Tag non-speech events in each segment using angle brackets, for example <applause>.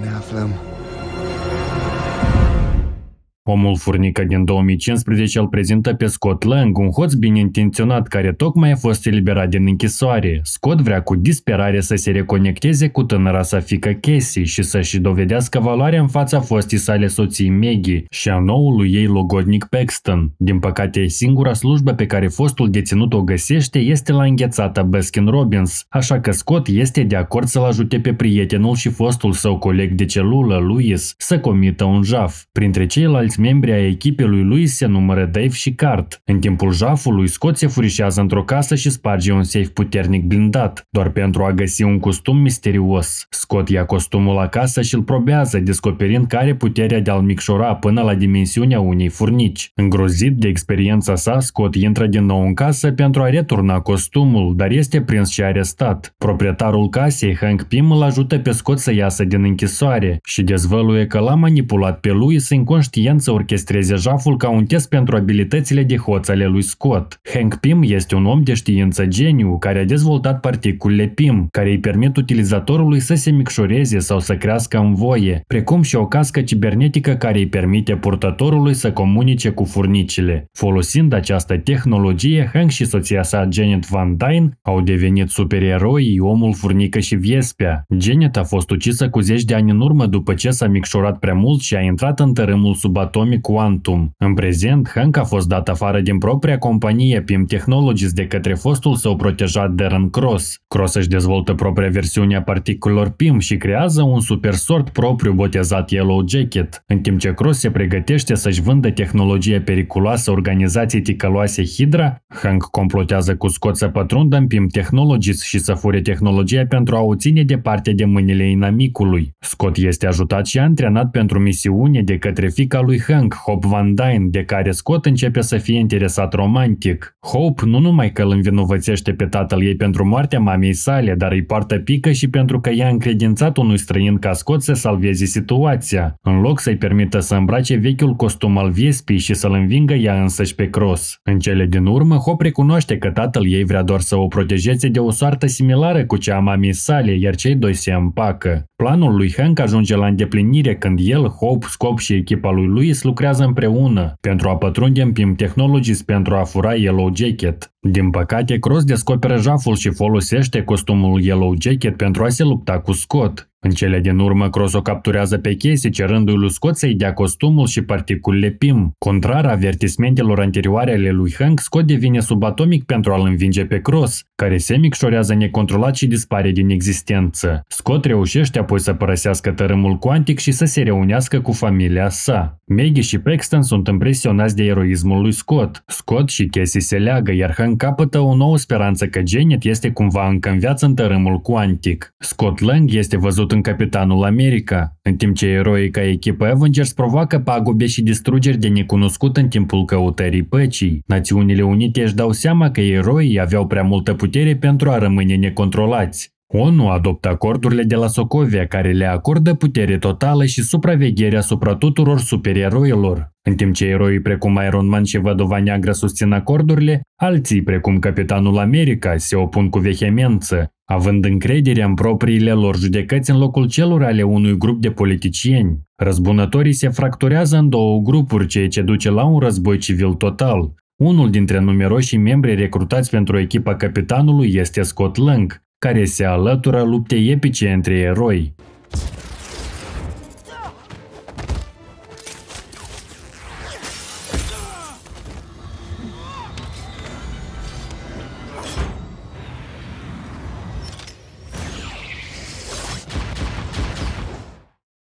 Aflim. Omul furnică din 2015 îl prezintă pe Scott Lang, un hoț bineintenționat care tocmai a fost eliberat din închisoare. Scott vrea cu disperare să se reconecteze cu tânăra sa fică Casey și să-și dovedească valoarea în fața fostii sale soții Maggie și a noului ei logodnic Paxton. Din păcate, singura slujbă pe care fostul deținut o găsește este la înghețată Baskin Robbins, așa că Scott este de acord să-l ajute pe prietenul și fostul său coleg de celulă, Louis, să comită un jaf. Printre ceilalți Prinți membri ai echipei lui se numără Dave și Cart. În timpul jafului, Scott se furișează într-o casă și sparge un safe puternic blindat, doar pentru a găsi un costum misterios. Scott ia costumul acasă și îl probează, descoperind că are puterea de a-l micșora până la dimensiunea unei furnici. Îngrozit de experiența sa, Scott intră din nou în casă pentru a returna costumul, dar este prins și arestat. Proprietarul casei, Hank Pym, îl ajută pe Scott să iasă din închisoare și dezvăluie că l-a manipulat pe lui să inconștient să orchestreze jaful ca un test pentru abilitățile de hoț ale lui Scott. Hank Pym este un om de știință geniu care a dezvoltat particulele Pym, care îi permit utilizatorului să se micșoreze sau să crească în voie, precum și o cască cibernetică care îi permite purtătorului să comunice cu furnicile. Folosind această tehnologie, Hank și soția sa Janet Van Dyne au devenit supereroi omul furnică și viespea. Janet a fost ucisă cu zeci de ani în urmă după ce s-a micșorat prea mult și a intrat în tărâmul subat Atomic Quantum. În prezent, Hank a fost dat afară din propria companie PIM Technologies de către fostul său protejat Darren Cross. Cross își dezvoltă propria versiune a particulelor PIM și creează un supersort propriu botezat Yellow Jacket, în timp ce Cross se pregătește să-și vândă tehnologie periculoasă organizației ticăloase Hydra, Hank complotează cu Scott să pătrundă în PIM Technologies și să fure tehnologia pentru a o ține departe de mâinile inamicului. Scott este ajutat și antrenat pentru misiune de către fica lui Hank Hope Van Dyne, de care Scott începe să fie interesat romantic. Hope nu numai că îl învinovățește pe tatăl ei pentru moartea mamei sale, dar îi poartă pică și pentru că i-a încredințat unui străin ca Scott să salveze situația, în loc să-i permită să îmbrace vechiul costum al viespii și să-l învingă ea însăși pe Cross. În cele din urmă, Hope recunoaște că tatăl ei vrea doar să o protejeze de o soartă similară cu cea a mamei sale, iar cei doi se împacă. Planul lui Hank ajunge la îndeplinire când el, Hope, Scop și echipa lui lui Harris lucrează împreună pentru a pătrunde în PIM Technologies pentru a fura Yellow Jacket. Din păcate, Cross descoperă jaful și folosește costumul Yellow Jacket pentru a se lupta cu Scott, în cele din urmă, Cross o capturează pe Casey cerându-i lui Scott să-i dea costumul și particulele PIM. Contrar avertismentelor anterioare ale lui Hank, Scott devine subatomic pentru a-l învinge pe Cross, care se micșorează necontrolat și dispare din existență. Scott reușește apoi să părăsească tărâmul cuantic și să se reunească cu familia sa. Maggie și Paxton sunt impresionați de eroismul lui Scott. Scott și Casey se leagă, iar Hank capătă o nouă speranță că Janet este cumva încă în viață în tărâmul cuantic. Scott Lang este văzut în Capitanul America, în timp ce eroica echipă Avengers provoacă pagube și distrugeri de necunoscut în timpul căutării păcii. Națiunile Unite își dau seama că eroii aveau prea multă putere pentru a rămâne necontrolați. ONU adoptă acordurile de la Socovia care le acordă putere totală și supraveghere asupra tuturor supereroilor. În timp ce eroii precum Iron Man și Văduva Neagră susțin acordurile, alții precum Capitanul America se opun cu vehemență, având încredere în propriile lor judecăți în locul celor ale unui grup de politicieni. Răzbunătorii se fracturează în două grupuri, ceea ce duce la un război civil total. Unul dintre numeroșii membri recrutați pentru echipa capitanului este Scott Lang, care se alătură luptei epice între eroi.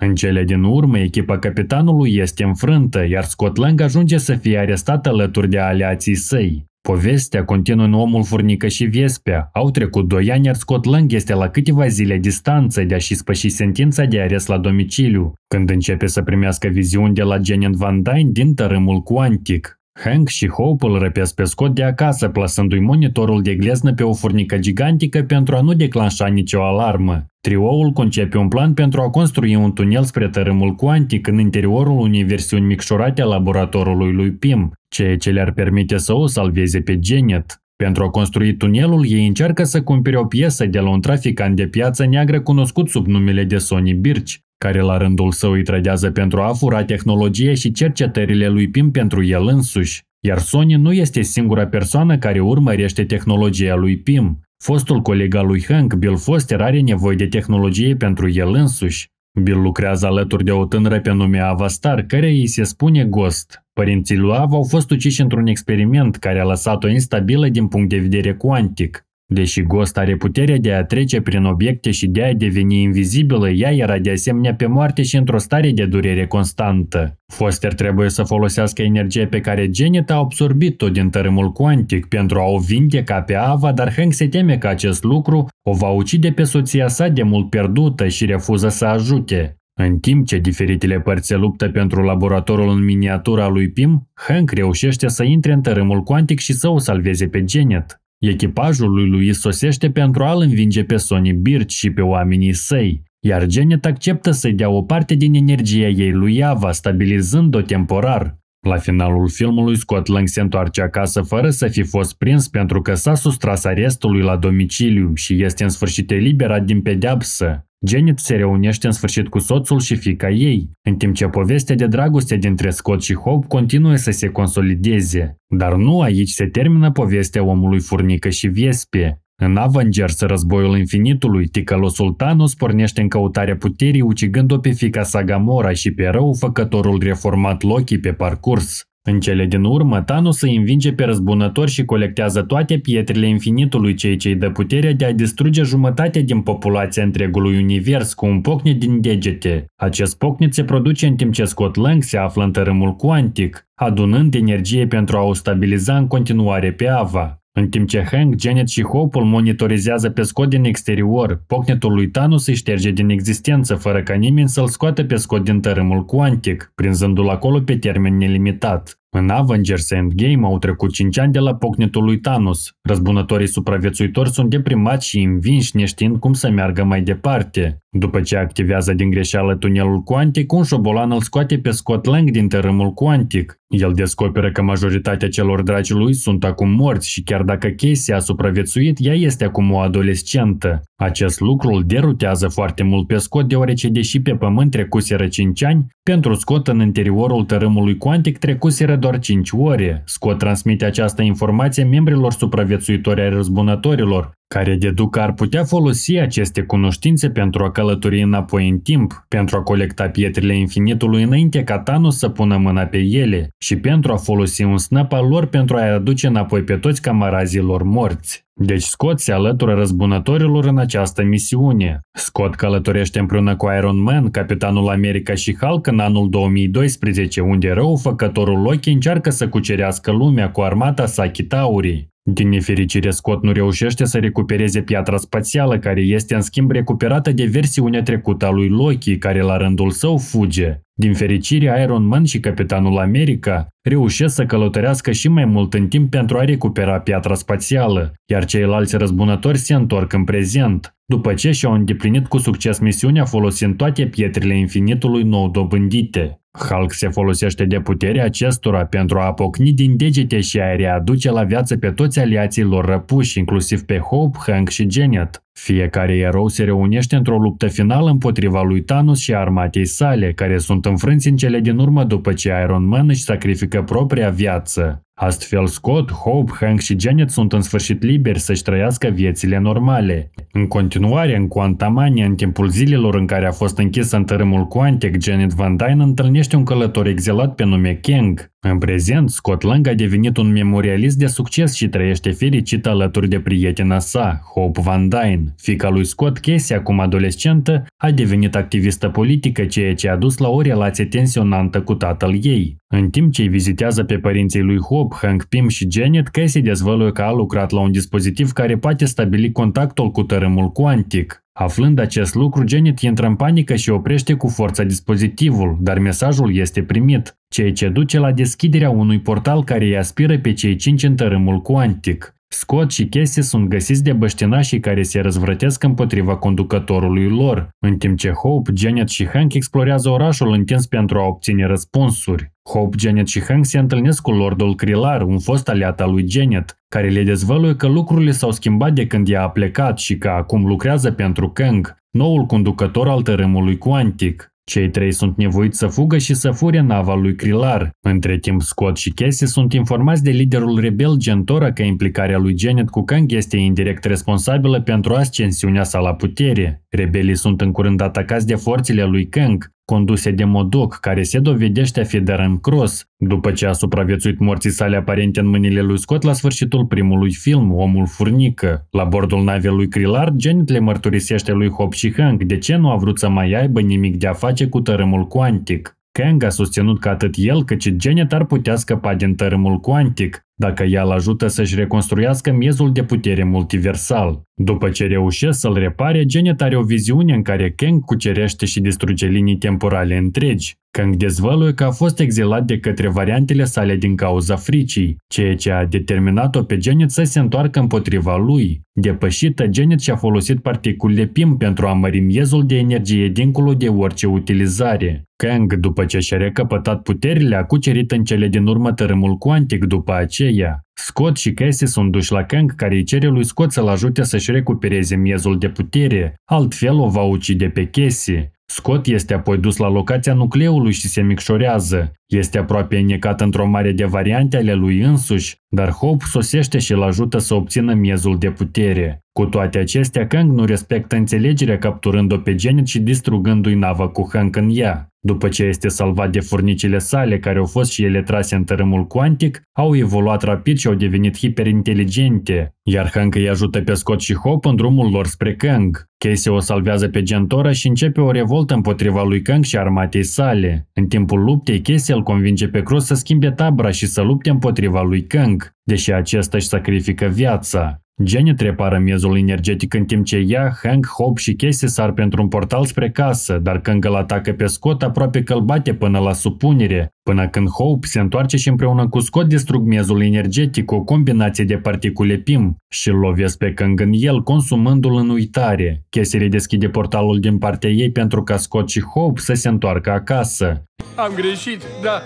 În cele din urmă, echipa capitanului este înfrântă, iar Scott Lang ajunge să fie arestat alături de aliații săi. Povestea continuă în omul furnică și viespea. Au trecut doi ani, iar Scott Lang este la câteva zile distanță de a-și spăși sentința de arest la domiciliu, când începe să primească viziuni de la Janet Van Dyne din tărâmul cuantic. Hank și Hope îl răpesc pe Scott de acasă, plasându-i monitorul de gleznă pe o furnică gigantică pentru a nu declanșa nicio alarmă. Trioul concepe un plan pentru a construi un tunel spre tărâmul cuantic în interiorul unei versiuni micșorate a laboratorului lui Pim, ceea ce le-ar permite să o salveze pe Janet. Pentru a construi tunelul, ei încearcă să cumpere o piesă de la un traficant de piață neagră cunoscut sub numele de Sony Birch, care la rândul său îi trădează pentru a fura tehnologie și cercetările lui Pim pentru el însuși. Iar Sony nu este singura persoană care urmărește tehnologia lui Pim. Fostul coleg al lui Hank, Bill Foster, are nevoie de tehnologie pentru el însuși. Bill lucrează alături de o tânără pe nume Avastar, care îi se spune Ghost. Părinții Ava au fost uciși într-un experiment care a lăsat-o instabilă din punct de vedere cuantic. Deși Ghost are puterea de a trece prin obiecte și de a deveni invizibilă, ea era de asemenea pe moarte și într-o stare de durere constantă. Foster trebuie să folosească energia pe care Janet a absorbit-o din tărâmul cuantic pentru a o vindeca pe Ava, dar Hank se teme că acest lucru o va ucide pe soția sa de mult pierdută și refuză să ajute. În timp ce diferitele părți se luptă pentru laboratorul în miniatura lui Pim, Hank reușește să intre în tărâmul cuantic și să o salveze pe Janet. Echipajul lui lui sosește pentru a-l învinge pe Sonny Birch și pe oamenii săi, iar Janet acceptă să-i dea o parte din energia ei lui Ava, stabilizând-o temporar. La finalul filmului, Scott Lang se întoarce acasă fără să fi fost prins pentru că s-a sustras arestului la domiciliu și este în sfârșit eliberat din pedeapsă. Janet se reunește în sfârșit cu soțul și fica ei, în timp ce povestea de dragoste dintre Scott și Hope continuă să se consolideze. Dar nu aici se termină povestea omului furnică și viespe. În Avengers, războiul infinitului, ticălosul Thanos pornește în căutarea puterii ucigând-o pe fica Sagamora și pe rău făcătorul reformat Loki pe parcurs. În cele din urmă, Thanos îi învinge pe răzbunător și colectează toate pietrele infinitului cei ce îi dă puterea de a distruge jumătate din populația întregului univers cu un pocne din degete. Acest pocnet se produce în timp ce Scott Lang se află în tărâmul cuantic, adunând energie pentru a o stabiliza în continuare pe Ava. În timp ce Hank, Janet și Hope monitorizează pe Scott din exterior, pocnetul lui Thanos îi șterge din existență fără ca nimeni să-l scoată pe Scott din tărâmul cuantic, prinzându-l acolo pe termen nelimitat. În Avengers Endgame au trecut 5 ani de la pocnetul lui Thanos. Răzbunătorii supraviețuitori sunt deprimați și învinși neștiind cum să meargă mai departe. După ce activează din greșeală tunelul cuantic, un șobolan îl scoate pe Scott Lang din tărâmul cuantic. El descoperă că majoritatea celor dragi lui sunt acum morți și chiar dacă Casey a supraviețuit, ea este acum o adolescentă. Acest lucru îl derutează foarte mult pe Scott deoarece deși pe pământ trecuseră 5 ani, pentru Scott în interiorul tărâmului cuantic trecuseră doar 5 ore. Scott transmite această informație membrilor supraviețuitori ai răzbunătorilor, care deduc că ar putea folosi aceste cunoștințe pentru a călători înapoi în timp, pentru a colecta pietrele infinitului înainte ca Thanos să pună mâna pe ele și pentru a folosi un snap al lor pentru a-i aduce înapoi pe toți camarazii lor morți. Deci Scott se alătură răzbunătorilor în această misiune. Scott călătorește împreună cu Iron Man, Capitanul America și Hulk în anul 2012, unde răufăcătorul Loki încearcă să cucerească lumea cu armata sa chitaurii. Din nefericire, Scott nu reușește să recupereze piatra spațială, care este în schimb recuperată de versiunea trecută a lui Loki, care la rândul său fuge. Din fericire, Iron Man și Capitanul America reușesc să călătorească și mai mult în timp pentru a recupera piatra spațială, iar ceilalți răzbunători se întorc în prezent, după ce și-au îndeplinit cu succes misiunea folosind toate pietrele infinitului nou dobândite. Hulk se folosește de puterea acestora pentru a apocni din degete și a readuce la viață pe toți aliații lor răpuși, inclusiv pe Hope, Hank și Janet. Fiecare erou se reunește într-o luptă finală împotriva lui Thanos și armatei sale, care sunt înfrânți în cele din urmă după ce Iron Man își sacrifică trăiască propria viață. Astfel, Scott, Hope, Hank și Janet sunt în sfârșit liberi să-și trăiască viețile normale. În continuare, în Quantamania, în timpul zilelor în care a fost închisă în tărâmul Quantic, Janet Van Dyne întâlnește un călător exilat pe nume Kang. În prezent, Scott Lang a devenit un memorialist de succes și trăiește fericit alături de prietena sa, Hope Van Dyne. Fica lui Scott Casey, acum adolescentă, a devenit activistă politică, ceea ce a dus la o relație tensionantă cu tatăl ei. În timp ce îi vizitează pe părinții lui Hope, Hank Pym și Janet, Casey dezvăluie că a lucrat la un dispozitiv care poate stabili contactul cu tărâmul cuantic. Aflând acest lucru, Janet intră în panică și oprește cu forța dispozitivul, dar mesajul este primit ceea ce duce la deschiderea unui portal care îi aspiră pe cei cinci în tărâmul cuantic. Scott și Casey sunt găsiți de băștinașii care se răzvrătesc împotriva conducătorului lor, în timp ce Hope, Janet și Hank explorează orașul întins pentru a obține răspunsuri. Hope, Janet și Hank se întâlnesc cu Lordul Crilar, un fost aliat al lui Janet, care le dezvăluie că lucrurile s-au schimbat de când ea a plecat și că acum lucrează pentru Kang, noul conducător al tărâmului cuantic. Cei trei sunt nevoiți să fugă și să fure nava lui Crilar. Între timp, Scott și Casey sunt informați de liderul rebel Gentora că implicarea lui Janet cu Kang este indirect responsabilă pentru ascensiunea sa la putere. Rebelii sunt în curând atacați de forțele lui Kang conduse de Modoc, care se dovedește a fi Darren Cross. După ce a supraviețuit morții sale aparente în mâinile lui Scott la sfârșitul primului film, Omul Furnică. La bordul navei lui Krillard. Janet le mărturisește lui Hop și Hank de ce nu a vrut să mai aibă nimic de a face cu tărâmul cuantic. Kang a susținut că atât el cât și Janet ar putea scăpa din tărâmul cuantic, dacă ea îl ajută să-și reconstruiască miezul de putere multiversal. După ce reușesc să-l repare, Janet are o viziune în care Kang cucerește și distruge linii temporale întregi. Kang dezvăluie că a fost exilat de către variantele sale din cauza fricii, ceea ce a determinat-o pe Janet să se întoarcă împotriva lui. Depășită, Janet și-a folosit particule PIM pentru a mări miezul de energie dincolo de orice utilizare. Kang, după ce și-a recăpătat puterile, a cucerit în cele din urmă tărâmul cuantic după aceea. Scott și Cassie sunt duși la Kang care îi cere lui Scott să-l ajute să-și recupereze miezul de putere, altfel o va ucide pe Cassie. Scott este apoi dus la locația nucleului și se micșorează. Este aproape înnecat într-o mare de variante ale lui însuși, dar Hope sosește și îl ajută să obțină miezul de putere. Cu toate acestea, Kang nu respectă înțelegerea capturând-o pe Janet și distrugându-i nava cu Hank în ea. După ce este salvat de furnicile sale, care au fost și ele trase în tărâmul cuantic, au evoluat rapid și au devenit hiperinteligente, iar Hank îi ajută pe Scott și Hope în drumul lor spre Kang. Casey o salvează pe Gentora și începe o revoltă împotriva lui Kang și armatei sale. În timpul luptei, Casey îl convinge pe Cruz să schimbe tabra și să lupte împotriva lui Kang deși acesta își sacrifică viața. Janet repară miezul energetic în timp ce ea, Hank, Hope și Casey sar pentru un portal spre casă, dar când îl atacă pe Scott, aproape că bate până la supunere, până când Hope se întoarce și împreună cu Scott distrug miezul energetic cu o combinație de particule PIM și îl lovesc pe Kang în el, consumându-l în uitare. Casey redeschide portalul din partea ei pentru ca Scott și Hope să se întoarcă acasă. Am greșit, da,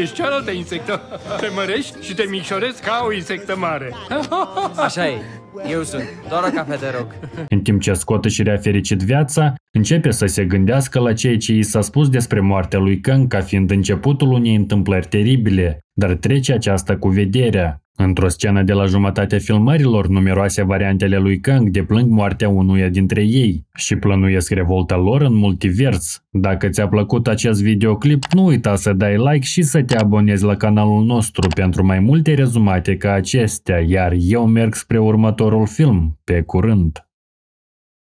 ești cealaltă insectă. Te mărești și te micșorezi ca o insectă mare. <laughs> Așa e. Eu sunt. Doar o cafea, de rog. În timp ce scoate și rea fericit viața, începe să se gândească la ceea ce i s-a spus despre moartea lui Kang ca fiind începutul unei întâmplări teribile, dar trece aceasta cu vederea. Într-o scenă de la jumătatea filmărilor, numeroase variantele lui Kang deplâng moartea unuia dintre ei și plănuiesc revolta lor în multivers. Dacă ți-a plăcut acest videoclip, nu uita să dai like și să te abonezi la canalul nostru pentru mai multe rezumate ca acestea, iar eu merg spre următorul film, pe curând.